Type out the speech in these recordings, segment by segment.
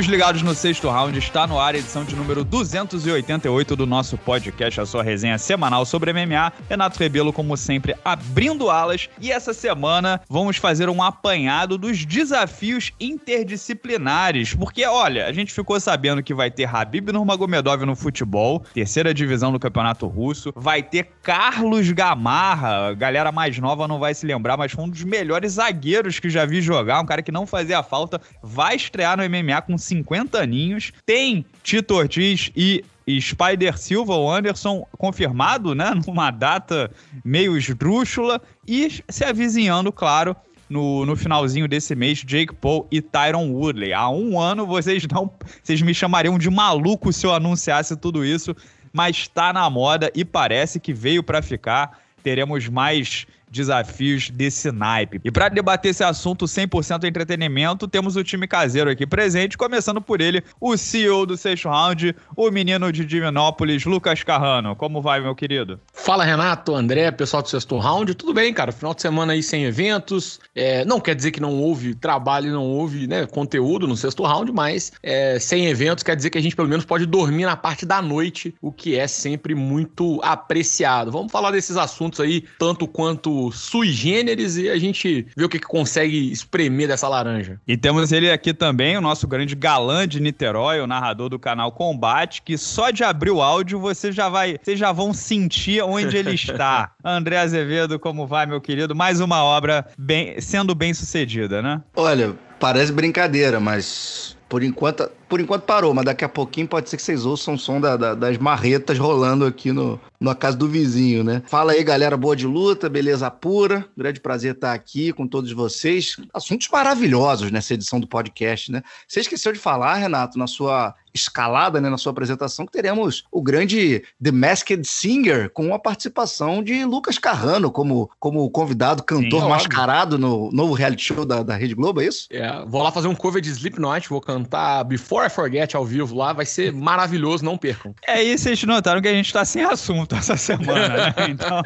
Amigos ligados no sexto round, está no ar a edição de número 288 do nosso podcast, a sua resenha semanal sobre MMA. Renato Rebelo, como sempre, abrindo alas. E essa semana vamos fazer um apanhado dos desafios interdisciplinares. Porque, olha, a gente ficou sabendo que vai ter Habib Nurmagomedov no futebol, terceira divisão do Campeonato Russo. Vai ter Carlos Gamarra, galera mais nova não vai se lembrar, mas foi um dos melhores zagueiros que já vi jogar, um cara que não fazia falta. Vai estrear no MMA com 50 aninhos. Tem Tito Ortiz e Spider Silva o Anderson confirmado, né? Numa data meio esdrúxula. E se avizinhando, claro, no, no, finalzinho desse mês, Jake Paul e Tyron Woodley. Há um ano vocês não. Vocês me chamariam de maluco se eu anunciasse tudo isso, mas está na moda e parece que veio para ficar. Teremos mais desafios desse naipe. E para debater esse assunto 100% entretenimento, temos o time caseiro aqui presente, começando por ele, o CEO do sexto round, o menino de Divinópolis, Lucas Carrano. Como vai, meu querido? Fala, Renato, André, pessoal do sexto round. Tudo bem, cara? Final de semana aí sem eventos. É, não quer dizer que não houve trabalho, não houve né, conteúdo no sexto round, mas é, sem eventos quer dizer que a gente pelo menos pode dormir na parte da noite, o que é sempre muito apreciado. Vamos falar desses assuntos aí, tanto quanto sui generis e a gente vê o que, que consegue espremer dessa laranja. E temos ele aqui também, o nosso grande galã de Niterói, o narrador do canal Combate, que só de abrir o áudio você já vai, vocês já vão sentir onde ele está. André Azevedo, como vai, meu querido? Mais uma obra bem, sendo bem sucedida, né? Olha, parece brincadeira, mas por enquanto por enquanto parou, mas daqui a pouquinho pode ser que vocês ouçam o som da, da, das marretas rolando aqui no, na casa do vizinho, né? Fala aí, galera, boa de luta, beleza pura. Grande prazer estar aqui com todos vocês. Assuntos maravilhosos nessa edição do podcast, né? Você esqueceu de falar, Renato, na sua escalada, né, na sua apresentação, que teremos o grande The Masked Singer com a participação de Lucas Carrano como, como convidado, cantor Sim, mascarado no novo reality show da, da Rede Globo, é isso? É, vou lá fazer um cover de Slipknot, vou cantar Before Before I Forget ao vivo lá, vai ser maravilhoso, não percam. É isso, vocês notaram que a gente está sem assunto essa semana, né? Então,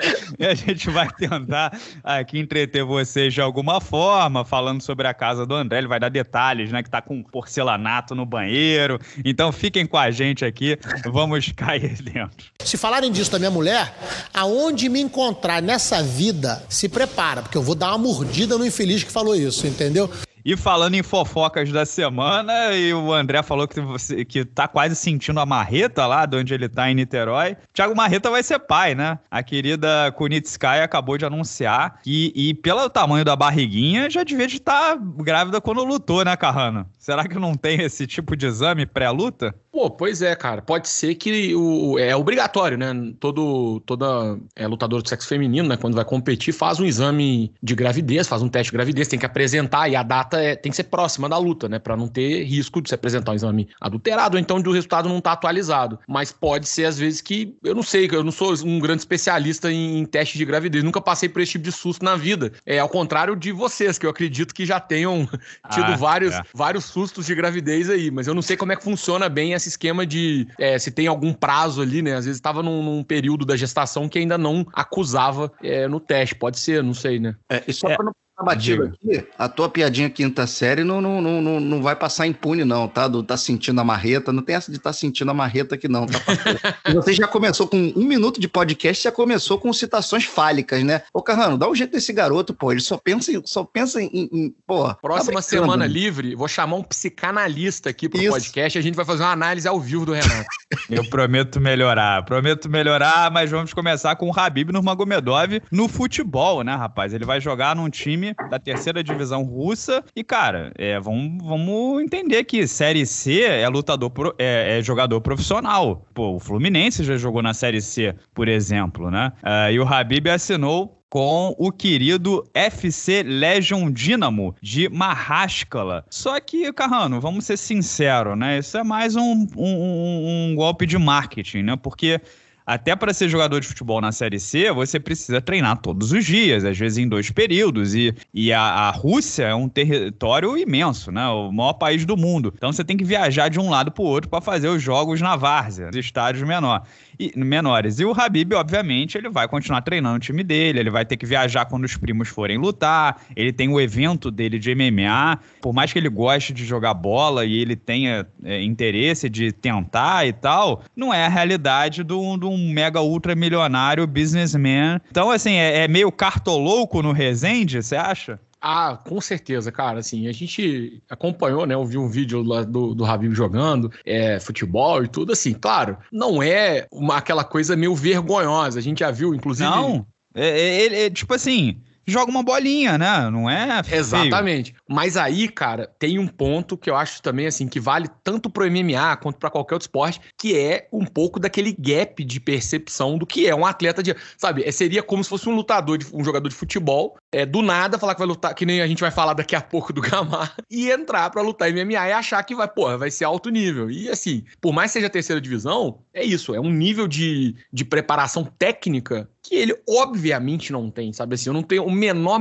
a gente vai tentar aqui entreter vocês de alguma forma, falando sobre a casa do André, ele vai dar detalhes, né, que tá com porcelanato no banheiro. Então, fiquem com a gente aqui, vamos cair dentro. Se falarem disso da minha mulher, aonde me encontrar nessa vida, se prepara, porque eu vou dar uma mordida no infeliz que falou isso, entendeu? E falando em fofocas da semana, e o André falou que, você, que tá quase sentindo a marreta lá de onde ele tá em Niterói. Thiago Marreta vai ser pai, né? A querida Kunitskaya acabou de anunciar que, e pelo tamanho da barriguinha, já devia estar de tá grávida quando lutou, né, Carrano? Será que não tem esse tipo de exame pré-luta? Pô, pois é, cara. Pode ser que o, é obrigatório, né? Todo toda é, lutador de sexo feminino, né? Quando vai competir, faz um exame de gravidez, faz um teste de gravidez, tem que apresentar e a data é, tem que ser próxima da luta, né? Para não ter risco de se apresentar um exame adulterado, ou então de o resultado não estar tá atualizado. Mas pode ser às vezes que eu não sei, eu não sou um grande especialista em, em teste de gravidez, nunca passei por esse tipo de susto na vida. É ao contrário de vocês, que eu acredito que já tenham tido ah, vários é. vários sustos de gravidez aí, mas eu não sei como é que funciona bem essa nesse esquema de é, se tem algum prazo ali, né? Às vezes estava num, num, período da gestação que ainda não acusava é, no teste. Pode ser, não sei, né? É, e só é. para não tá batido Diga. aqui, a tua piadinha quinta série não, não, não, não, vai passar impune, não, tá? Do tá sentindo a marreta. Não tem essa de tá sentindo a marreta aqui, não, tá? você já começou com um minuto de podcast, já começou com citações fálicas, né? Ô, Carrano, dá um jeito desse garoto, pô. Ele só pensa em. Só pensa em, em pô, tá Próxima tá semana livre, vou chamar um psicanalista aqui pro Isso. podcast e a gente vai fazer uma análise ao vivo do Renato. Eu prometo melhorar, prometo melhorar, mas vamos começar com o Habib Nurmagomedov no futebol, né, rapaz? Ele vai jogar num time time da terceira divisão russa. E, cara, é, vamos, vamos entender que Série C é lutador pro, é, é, jogador profissional. Pô, o Fluminense já jogou na Série C, por exemplo, né? Uh, e o Habib assinou com o querido FC Legion Dynamo de Marrascala. Só que, Carrano, vamos ser sinceros, né? Isso é mais um, um, um golpe de marketing, né? Porque até para ser jogador de futebol na Série C, você precisa treinar todos os dias, às vezes em dois períodos. E, e a, a Rússia é um território imenso, né? O maior país do mundo. Então você tem que viajar de um lado para o outro para fazer os jogos na várzea, estádios menor e, menores. E o Habib, obviamente, ele vai continuar treinando o time dele, ele vai ter que viajar quando os primos forem lutar, ele tem o evento dele de MMA, por mais que ele goste de jogar bola e ele tenha é, interesse de tentar e tal, não é a realidade de um mega ultra milionário businessman. Então, assim, é, é meio cartolouco no Resende, você acha? Ah, com certeza, cara. Assim, a gente acompanhou, né? Ouviu um vídeo lá do, do Habib jogando é, futebol e tudo. Assim, claro, não é uma, aquela coisa meio vergonhosa. A gente já viu, inclusive. Não, é, é, ele, é, é, tipo assim joga uma bolinha, né? Não é? Feio. Exatamente. Mas aí, cara, tem um ponto que eu acho também assim que vale tanto pro MMA quanto para qualquer outro esporte, que é um pouco daquele gap de percepção do que é um atleta de, sabe? É, seria como se fosse um lutador, de, um jogador de futebol é, do nada falar que vai lutar, que nem a gente vai falar daqui a pouco do Gamar, e entrar para lutar MMA e achar que vai, porra, vai ser alto nível. E assim, por mais que seja terceira divisão, é isso, é um nível de, de preparação técnica que ele obviamente não tem, sabe assim, eu não tenho o menor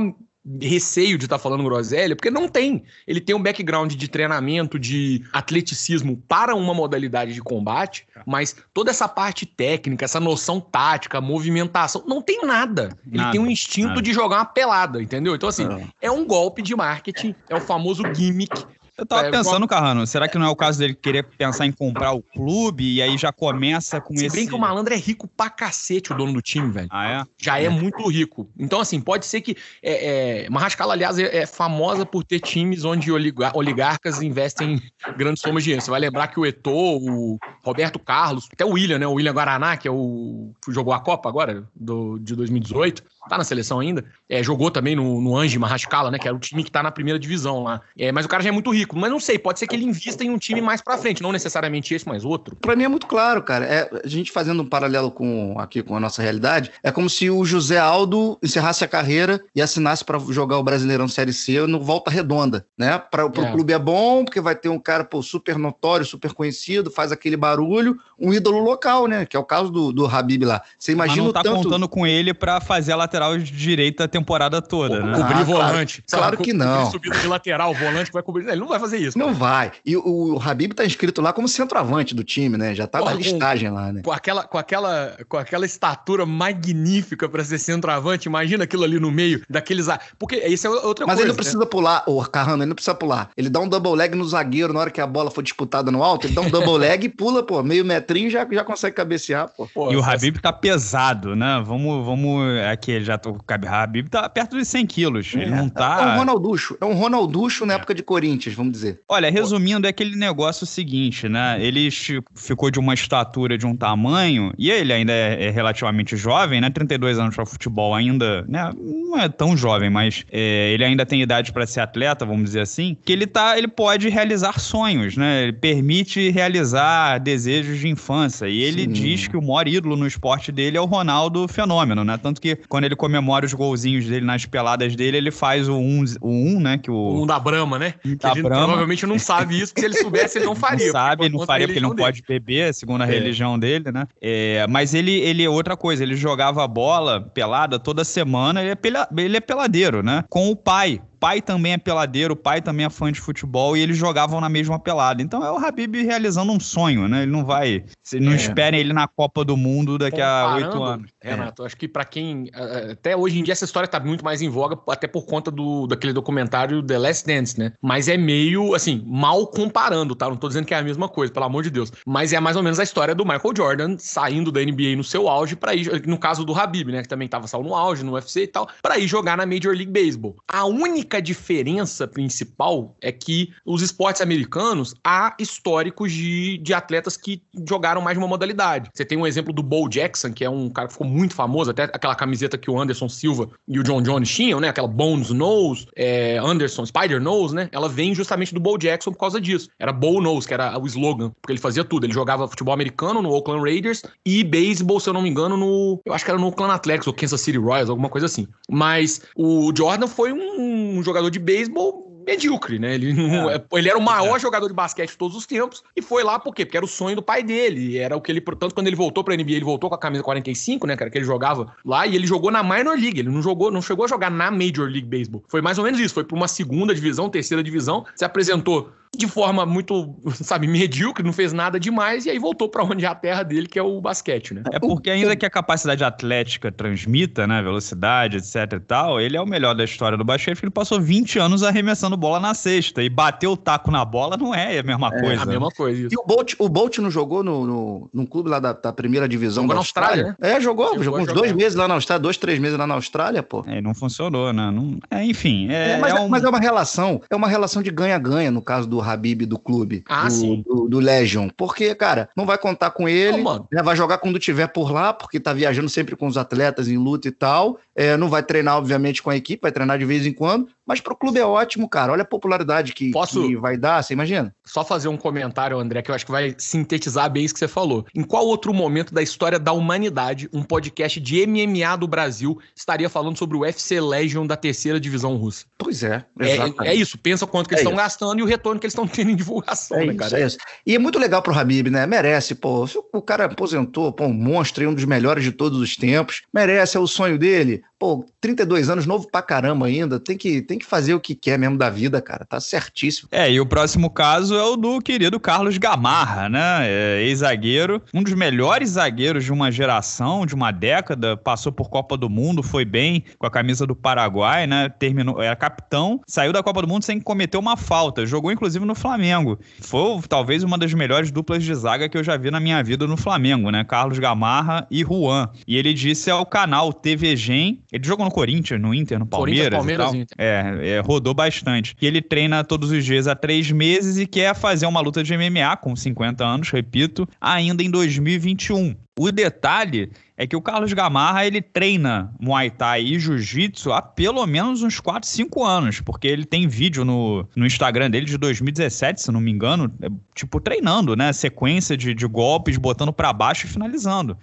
receio de estar tá falando groselha, porque não tem. Ele tem um background de treinamento, de atleticismo para uma modalidade de combate, tá. mas toda essa parte técnica, essa noção tática, movimentação, não tem nada. Ele nada, tem um instinto nada. de jogar uma pelada, entendeu? Então, assim, ah. é um golpe de marketing, é o famoso gimmick eu tava é, pensando, Carrano, será que não é o caso dele querer pensar em comprar o clube e aí já começa com Se esse. Se bem que o malandro é rico pra cacete, o dono do time, velho. Ah, é? Já é, é muito rico. Então, assim, pode ser que. É, é... Marrascala, aliás, é, é famosa por ter times onde oligar... oligarcas investem grandes somas de dinheiro. Você vai lembrar que o Etô, o Roberto Carlos, até o William, né? O William Guaraná, que é o. jogou a Copa agora, do... de 2018 tá na seleção ainda, é, jogou também no, no Anji Mahashkala, né? Que era o time que tá na primeira divisão lá. É, mas o cara já é muito rico. Mas não sei, pode ser que ele invista em um time mais pra frente, não necessariamente esse, mas outro. Pra mim é muito claro, cara. É, a gente fazendo um paralelo com aqui com a nossa realidade, é como se o José Aldo encerrasse a carreira e assinasse para jogar o Brasileirão Série C no Volta Redonda, né? Pra, pro é. clube é bom, porque vai ter um cara pô, super notório, super conhecido, faz aquele barulho, um ídolo local, né? Que é o caso do, do Habib lá. Você imagina mas não tá tanto... contando com ele pra fazer a lateral lateral direito a temporada toda, né? Cobrir ah, volante. Claro, claro que não. Subir de lateral, volante vai cobrir. Ele não vai fazer isso. Não cara. vai. E o, o Habib tá inscrito lá como centroavante do time, né? Já tá Porra, na listagem com, lá, né? Com aquela, com, aquela, com aquela estatura magnífica para ser centroavante, imagina aquilo ali no meio daqueles. Porque isso é outra Mas coisa. Mas ele não né? precisa né? pular, o Carrano, ele não precisa pular. Ele dá um double leg no zagueiro na hora que a bola for disputada no alto, ele dá um double leg e pula, pô, meio metrinho já, já consegue cabecear, pô. e o Habib tá pesado, né? Vamos, vamos é aquele já o Cabe Habib tá perto dos 100 quilos. É. Ele não tá. É um Ronalducho. É um Ronalducho na é. época de Corinthians, vamos dizer. Olha, resumindo, é aquele negócio seguinte, né? Ele ficou de uma estatura, de um tamanho, e ele ainda é, é relativamente jovem, né? 32 anos para futebol ainda, né? Não é tão jovem, mas é, ele ainda tem idade para ser atleta, vamos dizer assim. Que ele tá, ele pode realizar sonhos, né? Ele permite realizar desejos de infância. E ele Sim. diz que o maior ídolo no esporte dele é o Ronaldo Fenômeno, né? Tanto que quando ele ele comemora os golzinhos dele nas peladas dele, ele faz o 1, um, um, né? Que o, um da Brama, né? Da ele Brahma. provavelmente não sabe isso, porque se ele soubesse, ele não faria. Não sabe, não faria, porque não dele. pode beber, segundo a é. religião dele, né? É, mas ele, ele é outra coisa, ele jogava bola pelada toda semana, ele é, pela, ele é peladeiro, né? Com o pai pai também é peladeiro, o pai também é fã de futebol e eles jogavam na mesma pelada. Então é o Habib realizando um sonho, né? Ele não vai. Não é. esperem ele na Copa do Mundo daqui Comparando, a oito anos. É. Renato, é. acho que para quem. Até hoje em dia essa história tá muito mais em voga, até por conta do, daquele documentário The Last Dance, né? Mas é meio, assim, mal comparando, tá? Não tô dizendo que é a mesma coisa, pelo amor de Deus. Mas é mais ou menos a história do Michael Jordan saindo da NBA no seu auge para ir. No caso do Habib, né? Que também tava saindo no auge, no UFC e tal, para ir jogar na Major League Baseball. A única única diferença principal é que os esportes americanos há históricos de, de atletas que jogaram mais de uma modalidade. Você tem um exemplo do Bo Jackson, que é um cara que ficou muito famoso, até aquela camiseta que o Anderson Silva e o John Jones tinham, né? Aquela Bones Nose, é, Anderson, Spider Nose, né? Ela vem justamente do Bo Jackson por causa disso. Era Bo Nose, que era o slogan, porque ele fazia tudo. Ele jogava futebol americano no Oakland Raiders e beisebol, se eu não me engano, no. Eu acho que era no Oakland Athletics ou Kansas City Royals, alguma coisa assim. Mas o Jordan foi um um jogador de beisebol medíocre, né? Ele, não, é. é. ele era o maior é. jogador de basquete de todos os tempos e foi lá por quê? Porque era o sonho do pai dele. Era o que ele, portanto, quando ele voltou para NBA, ele voltou com a camisa 45, né, cara, que ele jogava lá e ele jogou na Minor League. Ele não jogou, não chegou a jogar na Major League Baseball. Foi mais ou menos isso, foi para uma segunda divisão, terceira divisão, se apresentou de forma muito, sabe, medíocre, não fez nada demais e aí voltou para onde é a terra dele, que é o basquete, né? É porque ainda que a capacidade atlética transmita, né, velocidade, etc e tal, ele é o melhor da história do basquete, porque ele passou 20 anos arremessando bola na cesta e bater o taco na bola não é a mesma é, coisa. É a mesma coisa, isso. E o Bolt, o Bolt não jogou no, no, num clube lá da, da primeira divisão jogou da Austrália? Austrália? Né? É, jogou, jogou, jogou uns jogou. dois meses lá na Austrália, dois, três meses lá na Austrália, pô. É, não funcionou, né? Não, é, enfim, é, é mas, é, é um... mas é uma relação, é uma relação de ganha-ganha no caso do Habib do clube. Ah, do, sim. Do, do, Legion. Porque, cara, não vai contar com ele, não, né? vai jogar quando tiver por lá, porque tá viajando sempre com os atletas em luta e tal. É, não vai treinar, obviamente, com a equipe, vai treinar de vez em quando, mas pro clube é ótimo, cara. Olha a popularidade que, Posso... que vai dar, você imagina? Só fazer um comentário, André, que eu acho que vai sintetizar bem isso que você falou. Em qual outro momento da história da humanidade um podcast de MMA do Brasil estaria falando sobre o UFC Legion da terceira divisão russa? Pois é, é, é, isso. Pensa quanto que é eles estão gastando e o retorno que eles estão tendo em divulgação, é né, cara? Isso, é isso. E é muito legal pro Habib, né? Merece, pô. O cara aposentou, pô, um monstro e um dos melhores de todos os tempos. Merece, é o sonho dele. Pô, 32 anos, novo pra caramba ainda. Tem que, tem que fazer o que quer mesmo da vida, cara. Tá certíssimo. É, e o próximo caso é o do querido Carlos Gamarra, né? É, Ex-zagueiro, um dos melhores zagueiros de uma geração, de uma década. Passou por Copa do Mundo, foi bem com a camisa do Paraguai, né? Terminou, era capitão, saiu da Copa do Mundo sem cometer uma falta. Jogou, inclusive, no Flamengo. Foi talvez uma das melhores duplas de zaga que eu já vi na minha vida no Flamengo, né? Carlos Gamarra e Juan. E ele disse ao canal TVGem, ele jogou no Corinthians, no Inter, no Palmeiras, Palmeiras e tal. É, é, rodou bastante. Que ele treina todos os dias há três meses e quer fazer uma luta de MMA com 50 anos, repito, ainda em 2021. O detalhe é que o Carlos Gamarra ele treina Muay Thai e Jiu-Jitsu há pelo menos uns 4, 5 anos, porque ele tem vídeo no, no Instagram dele de 2017, se não me engano, é, tipo treinando, né? Sequência de, de golpes, botando para baixo e finalizando.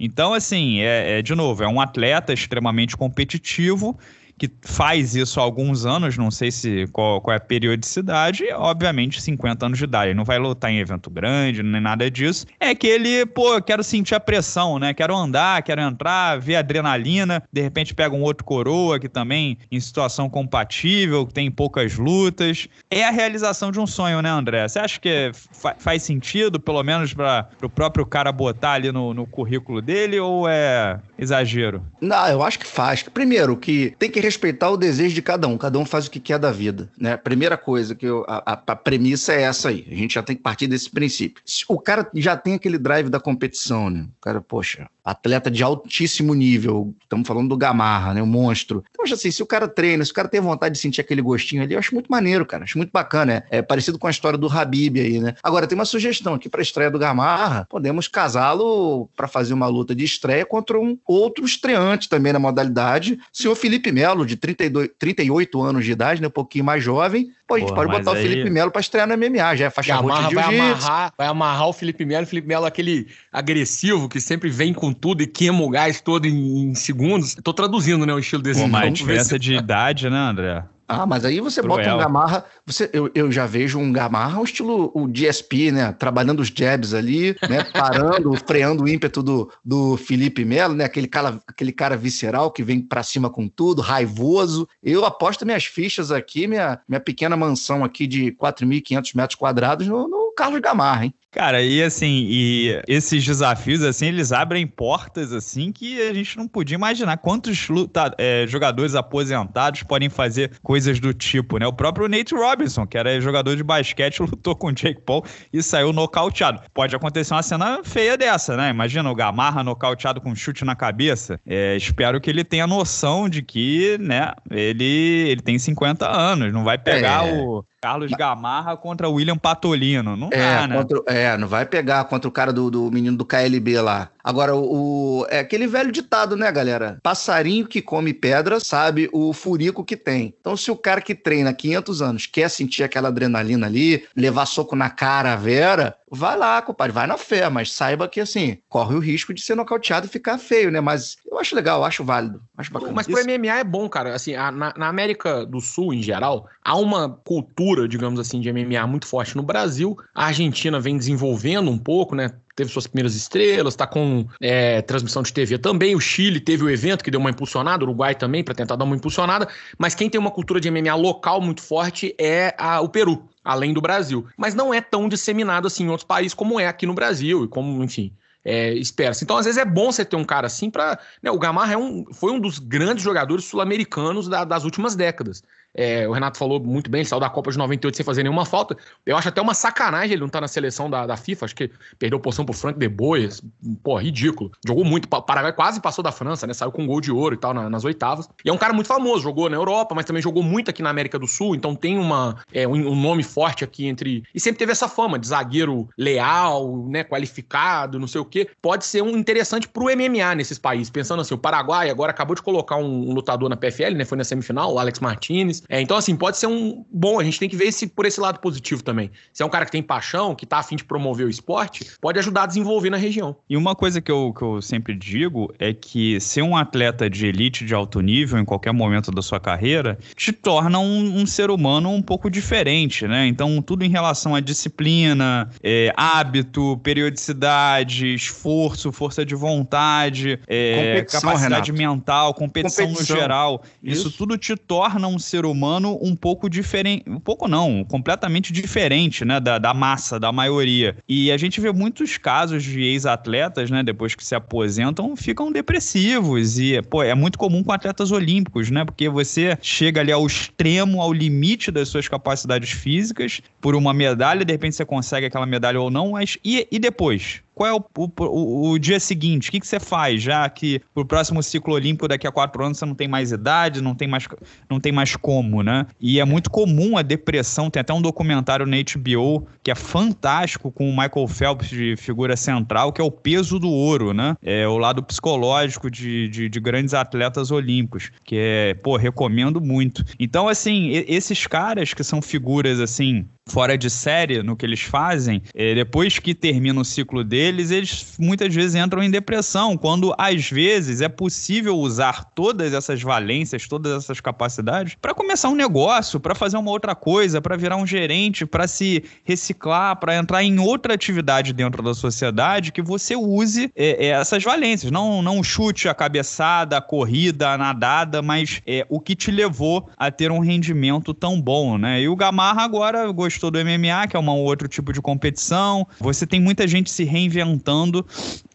Então, assim, é, é, de novo, é um atleta extremamente competitivo que faz isso há alguns anos, não sei se qual, qual é a periodicidade, obviamente 50 anos de idade, ele não vai lutar em evento grande, nem nada disso. É que ele, pô, quero sentir a pressão, né? Quero andar, quero entrar, ver adrenalina, de repente pega um outro coroa que também em situação compatível, que tem poucas lutas. É a realização de um sonho, né, André? Você acha que fa faz sentido, pelo menos para o próprio cara botar ali no, no currículo dele, ou é exagero? Não, eu acho que faz. Primeiro, que tem que respeitar o desejo de cada um. Cada um faz o que quer da vida, né? Primeira coisa que eu, a, a, premissa é essa aí. A gente já tem que partir desse princípio. O cara já tem aquele drive da competição, né? O cara, poxa, atleta de altíssimo nível. Estamos falando do Gamarra, né? O monstro. Então, assim, se o cara treina, se o cara tem vontade de sentir aquele gostinho ali, eu acho muito maneiro, cara. Acho muito bacana. Né? É, parecido com a história do Habib aí, né? Agora, tem uma sugestão aqui pra estreia do Gamarra. Podemos casá-lo para fazer uma luta de estreia contra um outro estreante também na modalidade, senhor Felipe Melo, de 32, 38 anos de idade, né, um pouquinho mais jovem. Pô, a gente pode botar aí... o Felipe Melo para estrear no MMA, já é faixa amarra, de vai amarrar, vai amarrar o Felipe Melo, o Felipe Melo é aquele agressivo que sempre vem com tudo e queima o gás todo em, em segundos. Estou traduzindo, né, o estilo desse. Pô, mas a diferença se... de idade, né, André? Ah, mas aí você Cruel. bota um Gamarra. Você, eu, eu já vejo um Gamarra um estilo o DSP, né? Trabalhando os jabs ali, né? Parando, freando o ímpeto do, do Felipe Melo, né? Aquele cara, aquele cara visceral que vem para cima com tudo, raivoso. Eu aposto minhas fichas aqui, minha, minha pequena mansão aqui de 4.500 metros quadrados no, no Carlos Gamarra, hein? Cara, e assim, e esses desafios, assim, eles abrem portas, assim, que a gente não podia imaginar quantos luta, é, jogadores aposentados podem fazer coisas do tipo, né? O próprio Nate Robinson, que era jogador de basquete, lutou com o Jake Paul e saiu nocauteado. Pode acontecer uma cena feia dessa, né? Imagina o Gamarra nocauteado com um chute na cabeça. É, espero que ele tenha noção de que, né, ele, ele tem 50 anos, não vai pegar é. o Carlos Gamarra contra William Patolino. Não é, dá, né? Contra, é, não vai pegar contra o cara do, do menino do KLB lá. Agora, o, o, é aquele velho ditado, né, galera? Passarinho que come pedra sabe o furico que tem. Então, se o cara que treina 500 anos quer sentir aquela adrenalina ali, levar soco na cara a Vera, vai lá, compadre, vai na fé, mas saiba que, assim, corre o risco de ser nocauteado e ficar feio, né? Mas eu acho legal, acho válido, acho bacana. Mas pro MMA é bom, cara. Assim, a, na, na, América do Sul, em geral, há uma cultura, digamos assim, de MMA muito forte no Brasil. A Argentina vem desenvolvendo um pouco, né? Teve suas primeiras estrelas, tá com é, transmissão de TV também. O Chile teve o evento que deu uma impulsionada, o Uruguai também, para tentar dar uma impulsionada. Mas quem tem uma cultura de MMA local muito forte é a, o Peru além do Brasil. Mas não é tão disseminado assim em outros países como é aqui no Brasil e como, enfim, é, espera-se. Então, às vezes, é bom você ter um cara assim para. Né, o Gamarra é um, foi um dos grandes jogadores sul-americanos da, das últimas décadas. É, o Renato falou muito bem, ele saiu da Copa de 98 sem fazer nenhuma falta. Eu acho até uma sacanagem ele não estar tá na seleção da, da, FIFA, acho que perdeu porção pro Frank de Bois. Pô, ridículo. Jogou muito. O Paraguai quase passou da França, né? Saiu com um gol de ouro e tal na, nas oitavas. E é um cara muito famoso, jogou na Europa, mas também jogou muito aqui na América do Sul, então tem uma, é, um, nome forte aqui entre. E sempre teve essa fama de zagueiro leal, né? Qualificado, não sei o que, pode ser um interessante pro MMA nesses países. Pensando assim, o Paraguai agora acabou de colocar um, um lutador na PFL, né? Foi na semifinal, o Alex Martinez. É, então, assim, pode ser um bom. A gente tem que ver esse, por esse lado positivo também. Se é um cara que tem paixão, que tá afim de promover o esporte, pode ajudar a desenvolver na região. E uma coisa que eu, que eu sempre digo é que ser um atleta de elite de alto nível em qualquer momento da sua carreira te torna um, um ser humano um pouco diferente, né? Então, tudo em relação à disciplina, é, hábito, periodicidade, esforço, força de vontade, é, capacidade Renato. mental, competição, competição, no geral. Isso. isso. tudo te torna um ser humano um pouco diferente. Um pouco não, completamente diferente, né? Da, da massa, da maioria. E a gente vê muitos casos de ex-atletas, né? Depois que se aposentam, ficam depressivos. E, pô, é muito comum com atletas olímpicos, né? Porque você chega ali ao extremo, ao limite das suas capacidades físicas por uma medalha, de repente você consegue aquela medalha ou não, mas e, e depois? qual é o, o, o dia seguinte? O que, que você faz, já que pro próximo ciclo olímpico daqui a quatro anos você não tem mais idade, não tem mais, não tem mais como, né? E é muito comum a depressão, tem até um documentário na HBO que é fantástico com o Michael Phelps de figura central, que é o peso do ouro, né? É o lado psicológico de, de, de grandes atletas olímpicos, que é, pô, recomendo muito. Então, assim, esses caras que são figuras, assim, fora de série no que eles fazem, é, depois que termina o ciclo deles, eles muitas vezes entram em depressão, quando às vezes é possível usar todas essas valências, todas essas capacidades para começar um negócio, para fazer uma outra coisa, para virar um gerente, para se reciclar, para entrar em outra atividade dentro da sociedade que você use é, é, essas valências, não não chute a cabeçada, a corrida, a nadada, mas é, o que te levou a ter um rendimento tão bom, né? E o Gamarra agora gostou gostou do MMA, que é um outro tipo de competição. Você tem muita gente se reinventando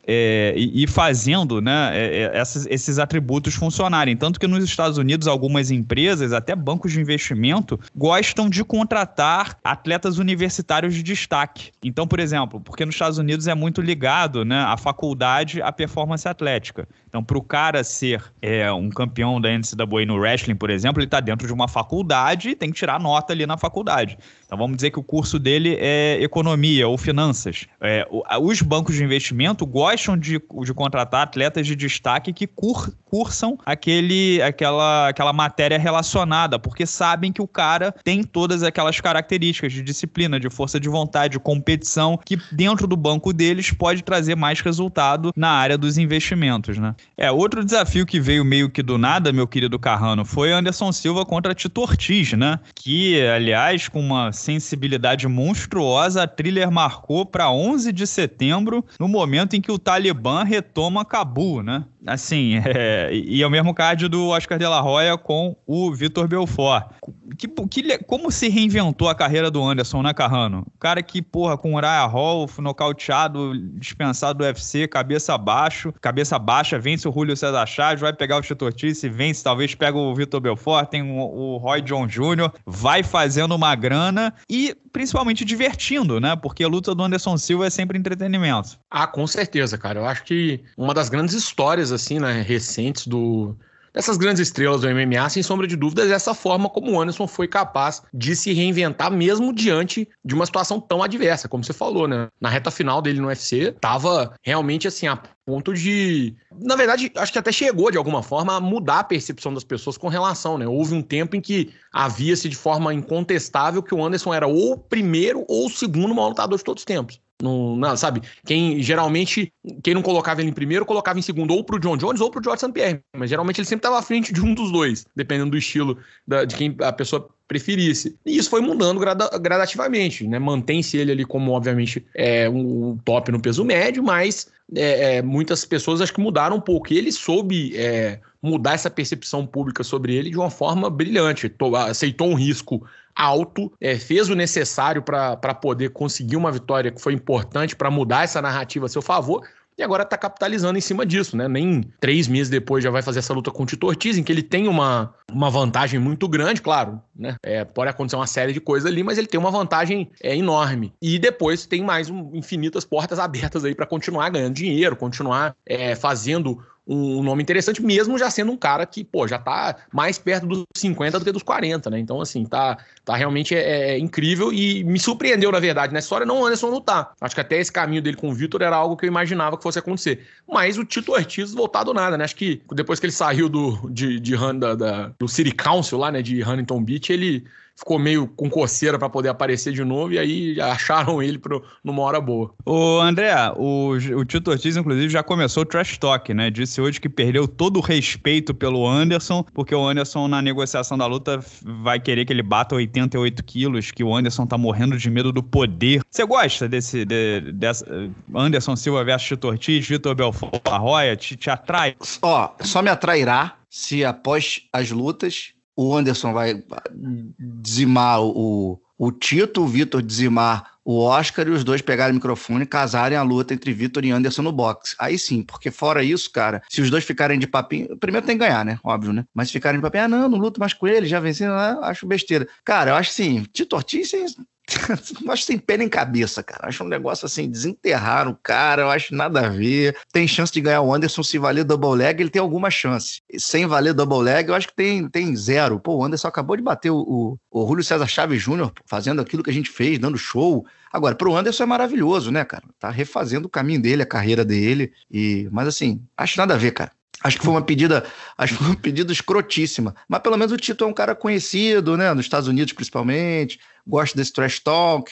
é, e, e, fazendo né, é, é, essas, esses atributos funcionarem. Tanto que nos Estados Unidos, algumas empresas, até bancos de investimento, gostam de contratar atletas universitários de destaque. Então, por exemplo, porque nos Estados Unidos é muito ligado né, a faculdade à performance atlética. Então, para o cara ser é, um campeão da NCAA no wrestling, por exemplo, ele está dentro de uma faculdade e tem que tirar nota ali na faculdade. Então, vamos dizer que o curso dele é economia ou finanças. É, os bancos de investimento gostam gostam de, de contratar atletas de destaque que cur, cursam aquele, aquela, aquela matéria relacionada, porque sabem que o cara tem todas aquelas características de disciplina, de força de vontade, de competição, que dentro do banco deles pode trazer mais resultado na área dos investimentos, né? É, outro desafio que veio meio que do nada, meu querido Carrano, foi Anderson Silva contra Tito Ortiz, né? Que, aliás, com uma sensibilidade monstruosa, a thriller marcou para 11 de setembro, no momento em que o Talibã retoma Cabul, né? assim, é, e é o mesmo card do Oscar de la Hoya com o Vitor Belfort. Que, que, como se reinventou a carreira do Anderson, né, Carrano? cara que, porra, com Uriah Hall, nocauteado, dispensado do UFC, cabeça abaixo, cabeça baixa, vence o Julio César Chaves, vai pegar o Tito Ortiz, vence, talvez pega o Vitor Belfort, tem o, o Roy John Jr., vai fazendo uma grana e principalmente divertindo, né? Porque a luta do Anderson Silva é sempre entretenimento. Ah, com certeza, cara. Eu acho que uma das grandes histórias assim, né, recentes do dessas grandes estrelas do MMA, sem sombra de dúvidas, é essa forma como o Anderson foi capaz de se reinventar mesmo diante de uma situação tão adversa, como você falou, né? Na reta final dele no UFC, tava realmente assim, a ponto de, na verdade, acho que até chegou de alguma forma a mudar a percepção das pessoas com relação, né? Houve um tempo em que havia-se de forma incontestável que o Anderson era ou o primeiro ou o segundo maior lutador de todos os tempos. Não, não, sabe? Quem geralmente, quem não colocava ele em primeiro, colocava em segundo, ou pro John Jones ou pro George St. Pierre. Mas geralmente ele sempre estava à frente de um dos dois, dependendo do estilo da, de quem a pessoa preferisse. E isso foi mudando grada, gradativamente, né? Mantém-se ele ali como, obviamente, é, um top no peso médio, mas é, é, muitas pessoas acho que mudaram um pouco. E ele soube é, mudar essa percepção pública sobre ele de uma forma brilhante. Aceitou um risco alto, é, fez o necessário para poder conseguir uma vitória que foi importante para mudar essa narrativa a seu favor, e agora está capitalizando em cima disso, né? Nem três meses depois já vai fazer essa luta com o Tito Ortiz, em que ele tem uma, uma vantagem muito grande, claro, né? É, pode acontecer uma série de coisas ali, mas ele tem uma vantagem é, enorme. E depois tem mais um, infinitas portas abertas aí para continuar ganhando dinheiro, continuar é, fazendo um, nome interessante, mesmo já sendo um cara que, pô, já tá mais perto dos 50 do que dos 40, né? Então, assim, tá, tá realmente é, é incrível e me surpreendeu, na verdade, né história é não o Anderson lutar. Acho que até esse caminho dele com o Vitor era algo que eu imaginava que fosse acontecer. Mas o Tito Ortiz voltado nada, né? Acho que depois que ele saiu do, de, de, da, da do City Council lá, né, de Huntington Beach, ele ficou meio com coceira para poder aparecer de novo, e aí acharam ele pro, numa hora boa. O André, o, o Tito Ortiz, inclusive, já começou o trash talk, né? Disse hoje que perdeu todo o respeito pelo Anderson, porque o Anderson, na negociação da luta, vai querer que ele bata 88 quilos, que o Anderson tá morrendo de medo do poder. Você gosta desse, de, dessa Anderson Silva versus Tito Ortiz, Vitor Belfort Arroia? Te, te atrai? Ó, só me atrairá se após as lutas o Anderson vai dizimar o, o Tito, o Vitor dizimar o Oscar e os dois pegarem o microfone e casarem a luta entre Vitor e Anderson no boxe. Aí sim, porque fora isso, cara, se os dois ficarem de papinho. Primeiro tem que ganhar, né? Óbvio, né? Mas se ficarem de papinho, ah, não, não luto mais com ele, já venci, acho besteira. Cara, eu acho assim, Tito Ortiz, eu acho sem pé nem cabeça, cara. Eu acho um negócio assim, desenterrar o cara, eu acho nada a ver. Tem chance de ganhar o Anderson se valer double leg, ele tem alguma chance. E sem valer double leg, eu acho que tem, tem zero. Pô, o Anderson acabou de bater o, o, o Julio César Chaves Júnior fazendo aquilo que a gente fez, dando show. Agora, pro Anderson é maravilhoso, né, cara? Tá refazendo o caminho dele, a carreira dele. E, mas assim, acho nada a ver, cara. Acho que foi uma pedida, acho que foi uma pedida escrotíssima. Mas pelo menos o Tito é um cara conhecido, né? Nos Estados Unidos, principalmente gosto desse trash talk,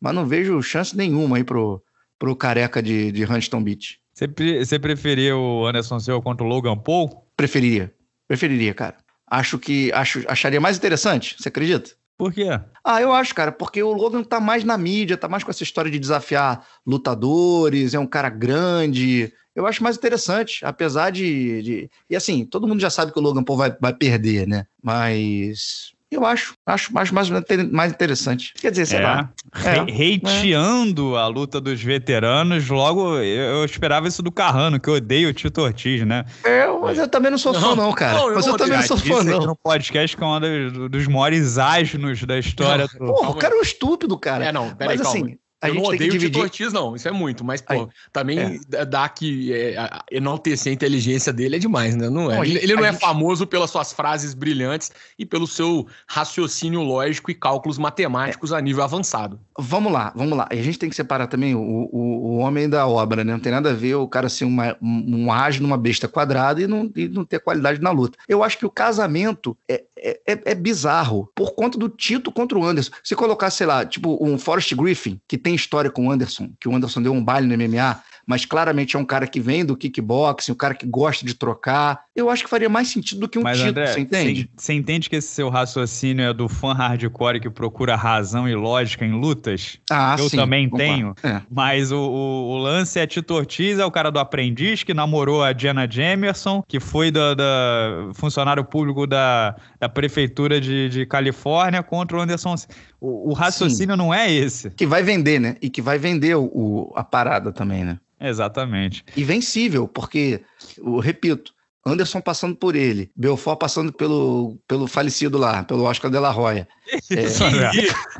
mas não vejo chance nenhuma aí pro, pro careca de, de Huntington Beach. Você, você preferia o Anderson Silva contra o Logan Paul? Preferiria. Preferiria, cara. Acho que acho, acharia mais interessante, você acredita? Por quê? Ah, eu acho, cara, porque o Logan tá mais na mídia, tá mais com essa história de desafiar lutadores, é um cara grande. Eu acho mais interessante, apesar de. de... E assim, todo mundo já sabe que o Logan Paul vai, vai perder, né? Mas eu acho, acho mais, mais, mais interessante. Quer dizer, sei é, lá. Reiteando é, a luta dos veteranos, logo eu, eu, esperava isso do Carrano, que eu odeio o Tito Ortiz, né? é mas eu também não sou fã, não, cara. Não, eu mas eu, também não sou fã, não. no é podcast que é um dos, dos maiores asnos da história. do... Porra, o cara é um estúpido, cara. É, não, peraí, mas, assim, a eu gente não tem odeio que dividir... o Tito Ortiz, não, isso é muito, mas pô, Aí, também é. dá que é, enaltecer a inteligência dele é demais, né? Não é. ele, ele não é gente... famoso pelas suas frases brilhantes e pelo seu raciocínio lógico e cálculos matemáticos é. a nível avançado. Vamos lá, vamos lá. A gente tem que separar também o, o, o homem da obra, né? Não tem nada a ver o cara ser uma, um ágil numa besta quadrada e não, e não ter qualidade na luta. Eu acho que o casamento é, é, é, é bizarro por conta do Tito contra o Anderson. Se colocar, sei lá, tipo um Forrest Griffin, que tem tem história com o Anderson, que o Anderson deu um baile no MMA, mas claramente é um cara que vem do kickboxing, um cara que gosta de trocar. Eu acho que faria mais sentido do que um mas, título, André, você entende? Você entende que esse seu raciocínio é do fã hardcore que procura razão e lógica em lutas? Ah, Eu sim, também tenho. É. Mas o, o, o, lance é Tito Ortiz, é o cara do aprendiz que namorou a Jenna Jamerson, que foi da, da funcionário público da, da prefeitura de, de Califórnia contra o Anderson. O, o raciocínio sim. não é esse. Que vai vender, né? E que vai vender o, a parada também, né? Exatamente. E vencível, porque, eu repito, Anderson passando por ele, Belfort passando pelo, pelo falecido lá, pelo Oscar de la Roya. é... isso, André.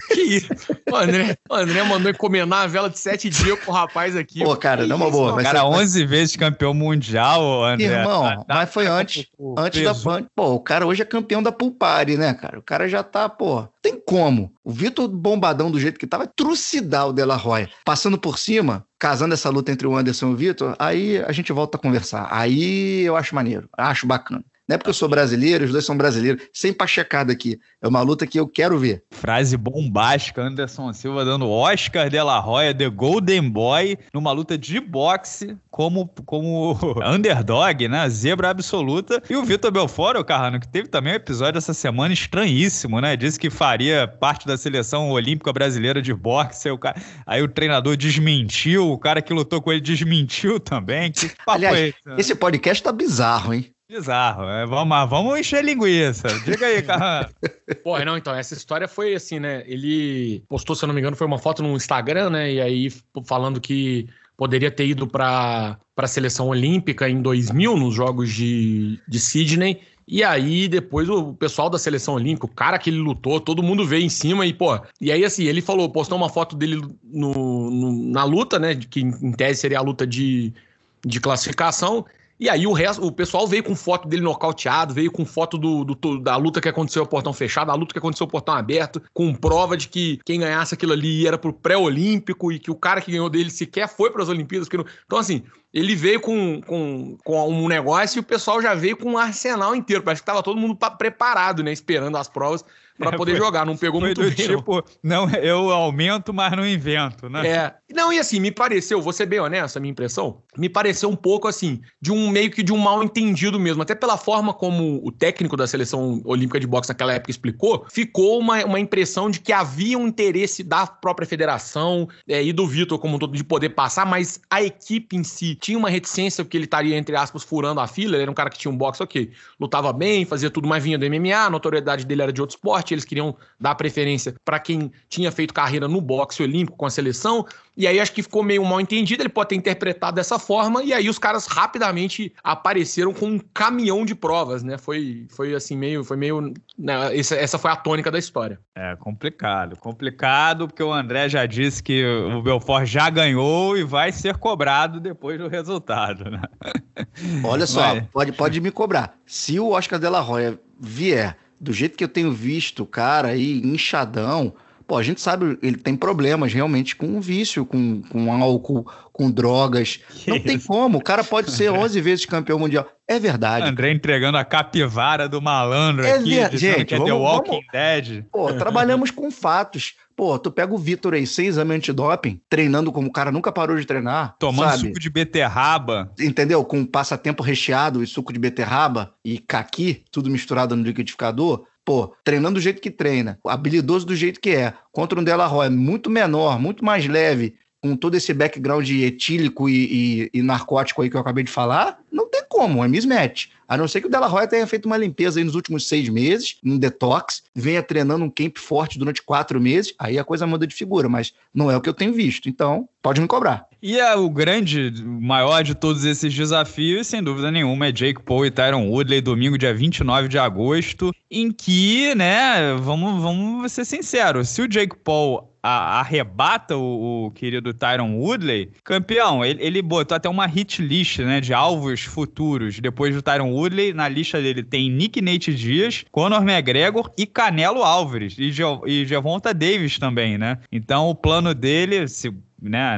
que isso? O André, o André mandou encomendar a vela de sete dias pro rapaz aqui. Pô, cara, não é uma boa. O cara, ser... 11 vezes campeão mundial, André. Irmão, tá, tá, mas foi antes, antes peso. da Pô, o cara hoje é campeão da Pulpari, né, cara? O cara já tá, pô, tem como. O Vitor bombadão do jeito que tava, é trucidar o Delaroy. Passando por cima, casando essa luta entre o Anderson e o Vitor, aí a gente volta a conversar. Aí eu acho maneiro, acho bacana. Não é porque eu sou brasileiro, os dois são brasileiros. Sem pachecada aqui. É uma luta que eu quero ver. Frase bombástica, Anderson Silva dando Oscar de la Roya, The Golden Boy, numa luta de boxe como, como underdog, né? Zebra absoluta. E o Vitor Belfort, o Carrano, que teve também um episódio essa semana estranhíssimo, né? Disse que faria parte da seleção olímpica brasileira de boxe. Aí o, cara... Aí o treinador desmentiu, o cara que lutou com ele desmentiu também. Que papo Aliás, é esse, né? esse podcast tá bizarro, hein? Bizarro. É, vamos, ah, vamos encher linguiça. Diga aí, Carran. Pô, não, então, essa história foi assim, né? Ele postou, se eu não me engano, foi uma foto no Instagram, né? E aí falando que poderia ter ido para a seleção olímpica em 2000, nos Jogos de, de Sydney. E aí, depois o pessoal da seleção olímpica, o cara que ele lutou, todo mundo veio em cima e, pô. E aí, assim, ele falou, postou uma foto dele no, no na luta, né? Que em tese seria a luta de, de classificação. E aí o resto, o pessoal veio com foto dele nocauteado, veio com foto do, do da luta que aconteceu ao portão fechado, a luta que aconteceu ao portão aberto, com prova de que quem ganhasse aquilo ali era pro pré-olímpico e que o cara que ganhou dele sequer foi para as Olimpíadas. Não... Então, assim, ele veio com, com, com um negócio e o pessoal já veio com um arsenal inteiro. Parece que estava todo mundo preparado, né? Esperando as provas para é, poder foi, jogar. Não pegou muito do bem. Tipo, não. não, eu aumento, mas não invento, né? É. Não, e assim, me pareceu, vou ser bem honesto, a minha impressão, me pareceu um pouco assim, de um meio que de um mal entendido mesmo. Até pela forma como o técnico da seleção olímpica de boxe naquela época explicou, ficou uma, uma impressão de que havia um interesse da própria federação é, e do Vitor como um todo de poder passar, mas a equipe em si tinha uma reticência porque ele estaria, entre aspas, furando a fila. Ele era um cara que tinha um boxe, ok, lutava bem, fazia tudo, mas vinha do MMA, a notoriedade dele era de outro esporte eles queriam dar preferência para quem tinha feito carreira no boxe olímpico com a seleção, e aí acho que ficou meio mal entendido, ele pode ter interpretado dessa forma, e aí os caras rapidamente apareceram com um caminhão de provas, né? Foi, foi assim, meio. Foi meio né? essa, essa foi a tônica da história. É complicado, complicado, porque o André já disse que o Belfort já ganhou e vai ser cobrado depois do resultado, né? Olha só, Mas... pode, pode me cobrar. Se o Oscar de la Roya vier do jeito que eu tenho visto o cara aí, inchadão, pô, a gente sabe, ele tem problemas realmente com vício, com, com álcool, com drogas. Que Não isso? tem como, o cara pode ser 11 vezes campeão mundial. É verdade. André entregando a capivara do malandro é aqui, ver... gente, que é vamos, The Walking vamos... Dead. Pô, trabalhamos com fatos. Pô, tu pega o Vitor aí, sem exame antidoping, treinando como o cara nunca parou de treinar. Tomando suco de beterraba. Entendeu? Com passatempo recheado e suco de beterraba e caqui, tudo misturado no liquidificador. Pô, treinando do jeito que treina, habilidoso do jeito que é, contra um Delaroy muito menor, muito mais leve, com todo esse background etílico e, e, e narcótico aí que eu acabei de falar, não como, é mismatch. A não ser que o Della Roya tenha feito uma limpeza aí nos últimos seis meses, um detox, venha treinando um camp forte durante quatro meses, aí a coisa muda de figura, mas não é o que eu tenho visto. Então, pode me cobrar. E é o grande, maior de todos esses desafios, sem dúvida nenhuma, é Jake Paul e Tyron Woodley, domingo, dia 29 de agosto, em que, né, vamos, vamos ser sinceros, se o Jake Paul a, arrebata o, o, querido Tyron Woodley, campeão, ele, ele, botou até uma hit list, né, de alvos futuros. Depois do Tyron Woodley, na lista dele tem Nick Nate Dias, Conor McGregor e Canelo Álvares. E, Je e Davis também, né? Então o plano dele, se né,